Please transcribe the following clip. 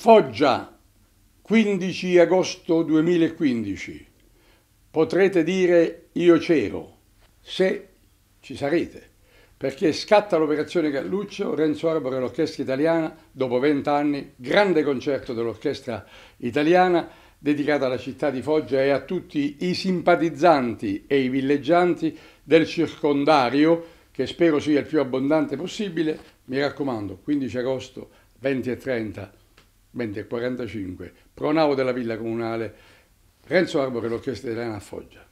Foggia, 15 agosto 2015. Potrete dire io c'ero, se ci sarete, perché scatta l'operazione Galluccio, Renzo Arbore e l'Orchestra Italiana, dopo 20 anni, grande concerto dell'Orchestra Italiana dedicata alla città di Foggia e a tutti i simpatizzanti e i villeggianti del circondario, che spero sia il più abbondante possibile. Mi raccomando, 15 agosto, 20 e 30 mentre 45, pronavo della Villa Comunale, Renzo Arbore, l'orchestra italiana a Foggia.